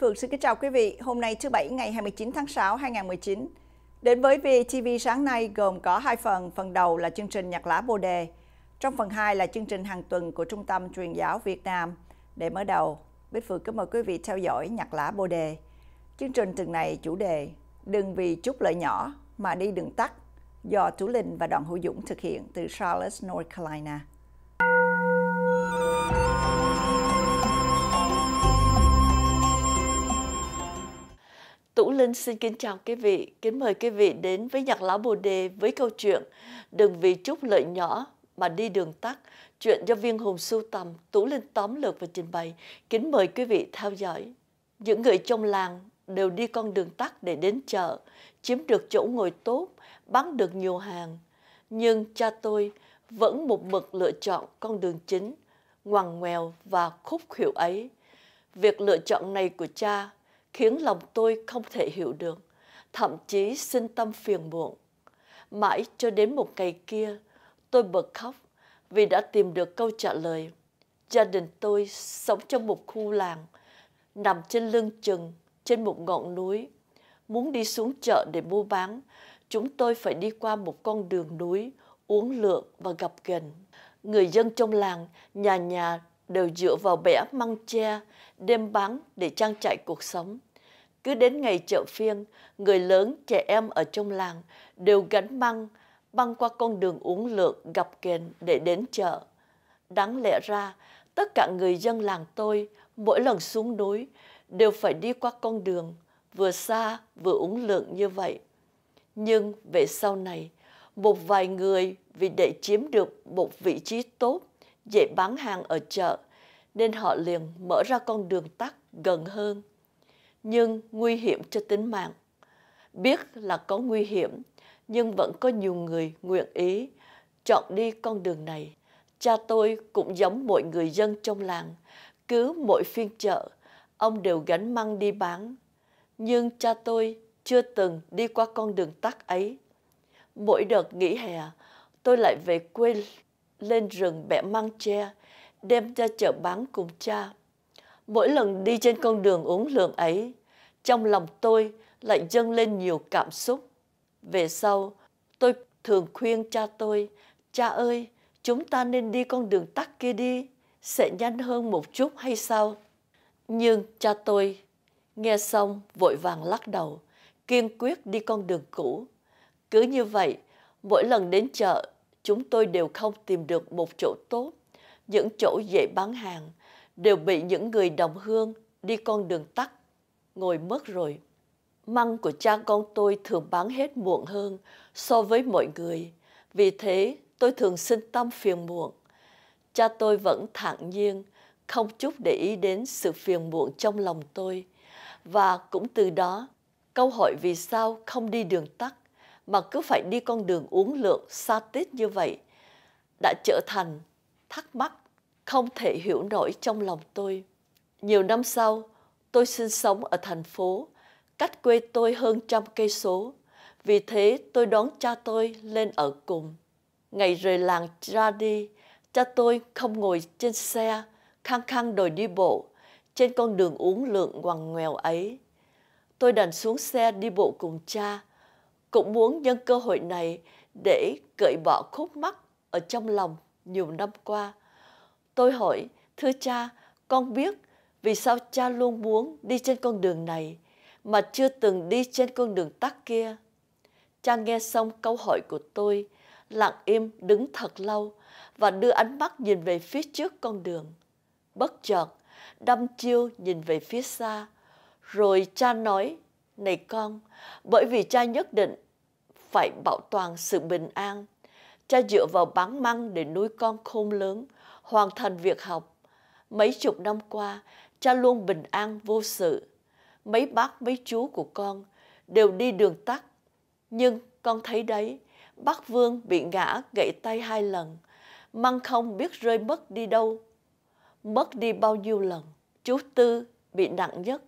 Phượng xin kính chào quý vị. Hôm nay thứ Bảy ngày 29 tháng 6, 2019. Đến với VTV sáng nay gồm có hai phần. Phần đầu là chương trình Nhạc lá Bồ Đề. Trong phần 2 là chương trình hàng tuần của Trung tâm Truyền giáo Việt Nam. Để mở đầu, Bích Phượng kính mời quý vị theo dõi Nhạc lá Bồ Đề. Chương trình tuần này chủ đề Đừng vì chút lợi nhỏ mà đi đường tắt do Tú Linh và đoàn hữu Dũng thực hiện từ Charlotte, North Carolina. Tủ Linh xin kính chào quý vị, kính mời quý vị đến với nhạc lão Bồ Đề với câu chuyện Đừng vì chút lợi nhỏ mà đi đường tắt, chuyện do viên hùng sưu tầm, Tủ Linh tóm lược và trình bày. Kính mời quý vị theo dõi. Những người trong làng đều đi con đường tắt để đến chợ, chiếm được chỗ ngồi tốt, bán được nhiều hàng. Nhưng cha tôi vẫn một mực lựa chọn con đường chính, ngoằn ngoèo và khúc khuỷu ấy. Việc lựa chọn này của cha khiến lòng tôi không thể hiểu được, thậm chí sinh tâm phiền muộn. Mãi cho đến một ngày kia, tôi bật khóc vì đã tìm được câu trả lời. Gia đình tôi sống trong một khu làng, nằm trên lưng chừng, trên một ngọn núi. Muốn đi xuống chợ để mua bán, chúng tôi phải đi qua một con đường núi, uống lượng và gặp gần. Người dân trong làng, nhà nhà đều dựa vào bẻ măng tre, đêm bán để trang trải cuộc sống. Cứ đến ngày chợ phiên, người lớn, trẻ em ở trong làng đều gánh măng, băng qua con đường uống lượt gặp kền để đến chợ. Đáng lẽ ra, tất cả người dân làng tôi mỗi lần xuống núi đều phải đi qua con đường vừa xa vừa uống lượng như vậy. Nhưng về sau này, một vài người vì để chiếm được một vị trí tốt dễ bán hàng ở chợ, nên họ liền mở ra con đường tắt gần hơn. Nhưng nguy hiểm cho tính mạng. Biết là có nguy hiểm, nhưng vẫn có nhiều người nguyện ý chọn đi con đường này. Cha tôi cũng giống mọi người dân trong làng, cứ mỗi phiên chợ, ông đều gánh măng đi bán. Nhưng cha tôi chưa từng đi qua con đường tắt ấy. Mỗi đợt nghỉ hè, tôi lại về quê lên rừng bẻ măng tre, đem ra chợ bán cùng cha. Mỗi lần đi trên con đường uống lượng ấy, trong lòng tôi lại dâng lên nhiều cảm xúc. Về sau, tôi thường khuyên cha tôi, cha ơi, chúng ta nên đi con đường tắt kia đi, sẽ nhanh hơn một chút hay sao? Nhưng cha tôi nghe xong vội vàng lắc đầu, kiên quyết đi con đường cũ. Cứ như vậy, mỗi lần đến chợ chúng tôi đều không tìm được một chỗ tốt. Những chỗ dễ bán hàng đều bị những người đồng hương đi con đường tắt, ngồi mất rồi. Măng của cha con tôi thường bán hết muộn hơn so với mọi người. Vì thế, tôi thường sinh tâm phiền muộn. Cha tôi vẫn thản nhiên, không chút để ý đến sự phiền muộn trong lòng tôi. Và cũng từ đó, câu hỏi vì sao không đi đường tắt mà cứ phải đi con đường uống lượng xa tít như vậy đã trở thành thắc mắc không thể hiểu nổi trong lòng tôi. Nhiều năm sau, tôi sinh sống ở thành phố, cách quê tôi hơn trăm cây số. Vì thế tôi đón cha tôi lên ở cùng. Ngày rời làng ra đi, cha tôi không ngồi trên xe, khăng khăng đòi đi bộ, trên con đường uốn lượn ngoằn nghèo ấy. Tôi đành xuống xe đi bộ cùng cha, cũng muốn nhân cơ hội này để cởi bỏ khúc mắc ở trong lòng nhiều năm qua. Tôi hỏi, thưa cha, con biết vì sao cha luôn muốn đi trên con đường này mà chưa từng đi trên con đường tắt kia. Cha nghe xong câu hỏi của tôi, lặng im đứng thật lâu và đưa ánh mắt nhìn về phía trước con đường. Bất chợt, đăm chiêu nhìn về phía xa, rồi cha nói này con, bởi vì cha nhất định phải bảo toàn sự bình an. Cha dựa vào bán măng để nuôi con khôn lớn, hoàn thành việc học. Mấy chục năm qua, cha luôn bình an vô sự. Mấy bác mấy chú của con đều đi đường tắt. Nhưng con thấy đấy, bác Vương bị ngã gãy tay hai lần. Măng không biết rơi mất đi đâu. Mất đi bao nhiêu lần. Chú Tư bị nặng nhất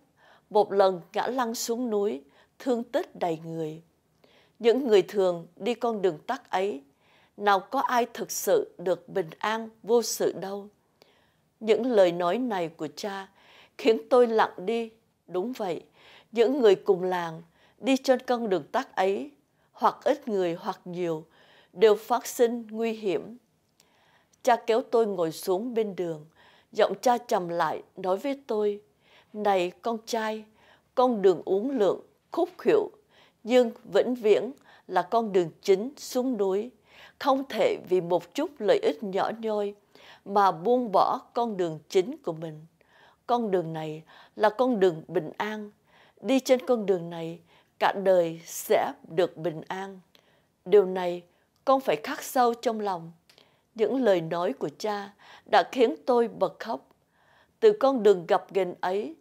một lần ngã lăn xuống núi, thương tích đầy người. Những người thường đi con đường tắt ấy, nào có ai thực sự được bình an vô sự đâu. Những lời nói này của cha khiến tôi lặng đi. Đúng vậy, những người cùng làng đi trên con đường tắt ấy, hoặc ít người hoặc nhiều, đều phát sinh nguy hiểm. Cha kéo tôi ngồi xuống bên đường, giọng cha trầm lại nói với tôi – này con trai, con đường uống lượng, khúc khỉu, nhưng vĩnh viễn là con đường chính xuống núi. Không thể vì một chút lợi ích nhỏ nhoi mà buông bỏ con đường chính của mình. Con đường này là con đường bình an. Đi trên con đường này, cả đời sẽ được bình an. Điều này con phải khắc sâu trong lòng. Những lời nói của cha đã khiến tôi bật khóc. Từ con đường gặp ghềnh ấy,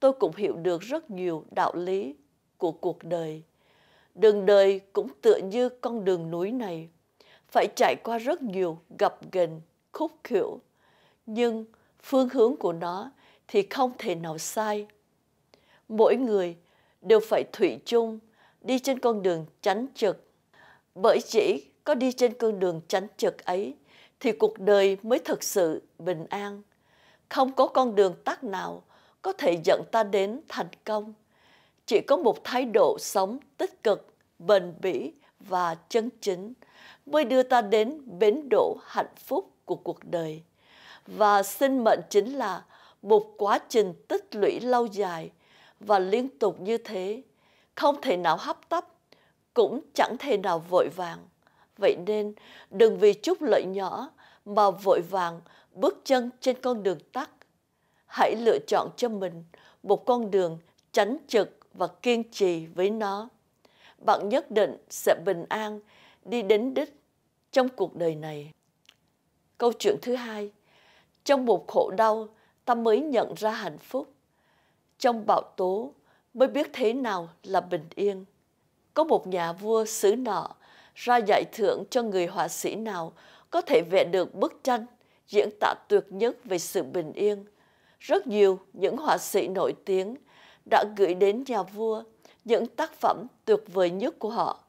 tôi cũng hiểu được rất nhiều đạo lý của cuộc đời. Đường đời cũng tựa như con đường núi này, phải trải qua rất nhiều gặp gần, khúc khỉu, nhưng phương hướng của nó thì không thể nào sai. Mỗi người đều phải thủy chung đi trên con đường chánh trực, bởi chỉ có đi trên con đường chánh trực ấy thì cuộc đời mới thực sự bình an. Không có con đường tắt nào có thể dẫn ta đến thành công. Chỉ có một thái độ sống tích cực, bền bỉ và chân chính mới đưa ta đến bến đỗ hạnh phúc của cuộc đời. Và sinh mệnh chính là một quá trình tích lũy lâu dài và liên tục như thế, không thể nào hấp tấp, cũng chẳng thể nào vội vàng. Vậy nên, đừng vì chút lợi nhỏ mà vội vàng bước chân trên con đường tắt hãy lựa chọn cho mình một con đường tránh trực và kiên trì với nó. Bạn nhất định sẽ bình an đi đến đích trong cuộc đời này. Câu chuyện thứ hai, trong một khổ đau ta mới nhận ra hạnh phúc. Trong bạo tố mới biết thế nào là bình yên. Có một nhà vua xứ nọ ra giải thưởng cho người họa sĩ nào có thể vẽ được bức tranh diễn tả tuyệt nhất về sự bình yên – rất nhiều những họa sĩ nổi tiếng đã gửi đến nhà vua những tác phẩm tuyệt vời nhất của họ.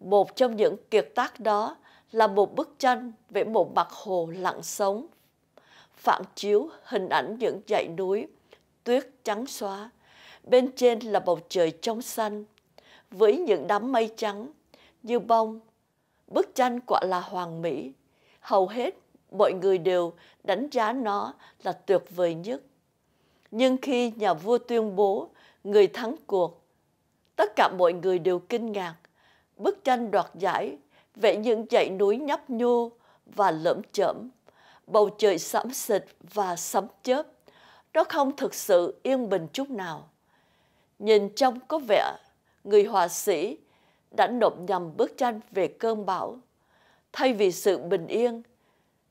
Một trong những kiệt tác đó là một bức tranh về một mặt hồ lặng sống, phản chiếu hình ảnh những dãy núi, tuyết trắng xóa. Bên trên là bầu trời trong xanh, với những đám mây trắng như bông. Bức tranh quả là hoàng mỹ, hầu hết mọi người đều đánh giá nó là tuyệt vời nhất. Nhưng khi nhà vua tuyên bố người thắng cuộc, tất cả mọi người đều kinh ngạc. Bức tranh đoạt giải vẽ những dãy núi nhấp nhô và lởm chởm, bầu trời xám xịt và sấm chớp. Nó không thực sự yên bình chút nào. Nhìn trong có vẻ người họa sĩ đã nộp nhầm bức tranh về cơn bão. Thay vì sự bình yên,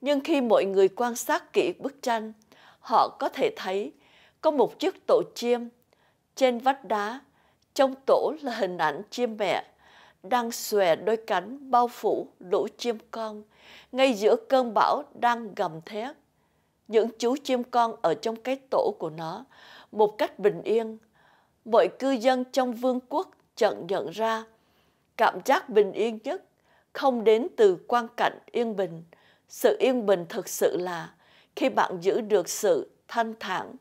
nhưng khi mọi người quan sát kỹ bức tranh, họ có thể thấy có một chiếc tổ chiêm trên vách đá. Trong tổ là hình ảnh chim mẹ đang xòe đôi cánh bao phủ lũ chim con ngay giữa cơn bão đang gầm thét. Những chú chim con ở trong cái tổ của nó một cách bình yên. Mọi cư dân trong vương quốc chợt nhận ra cảm giác bình yên nhất không đến từ quan cảnh yên bình sự yên bình thực sự là khi bạn giữ được sự thanh thản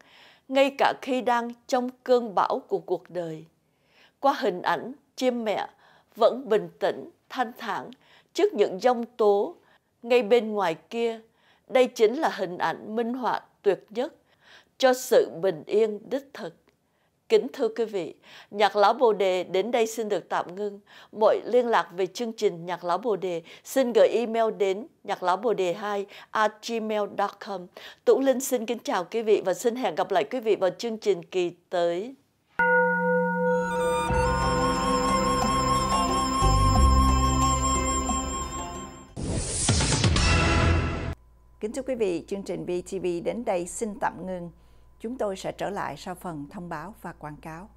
ngay cả khi đang trong cơn bão của cuộc đời qua hình ảnh chim mẹ vẫn bình tĩnh thanh thản trước những dông tố ngay bên ngoài kia đây chính là hình ảnh minh họa tuyệt nhất cho sự bình yên đích thực Kính thưa quý vị, Nhạc Lão Bồ Đề đến đây xin được tạm ngưng. Mọi liên lạc về chương trình Nhạc Lão Bồ Đề xin gửi email đến nhạc lão bồ đề 2 gmail.com. Tủ Linh xin kính chào quý vị và xin hẹn gặp lại quý vị vào chương trình kỳ tới. Kính thưa quý vị, chương trình VTV đến đây xin tạm ngưng. Chúng tôi sẽ trở lại sau phần thông báo và quảng cáo.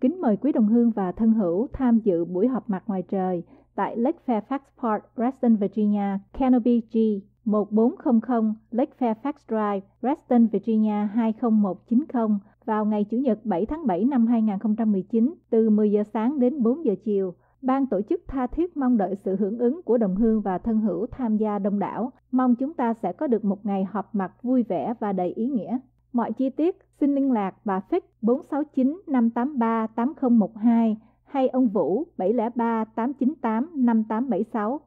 Kính mời quý đồng hương và thân hữu tham dự buổi họp mặt ngoài trời tại Lake Fairfax Park, Reston, Virginia, Canopy G 1400 Lake Fairfax Drive, Reston, Virginia 20190 vào ngày Chủ nhật 7 tháng 7 năm 2019 từ 10 giờ sáng đến 4 giờ chiều Ban tổ chức tha thiết mong đợi sự hưởng ứng của đồng hương và thân hữu tham gia đông đảo. Mong chúng ta sẽ có được một ngày họp mặt vui vẻ và đầy ý nghĩa. Mọi chi tiết xin liên lạc bà Phích 469 583 8012 hay ông Vũ 703 898 5876.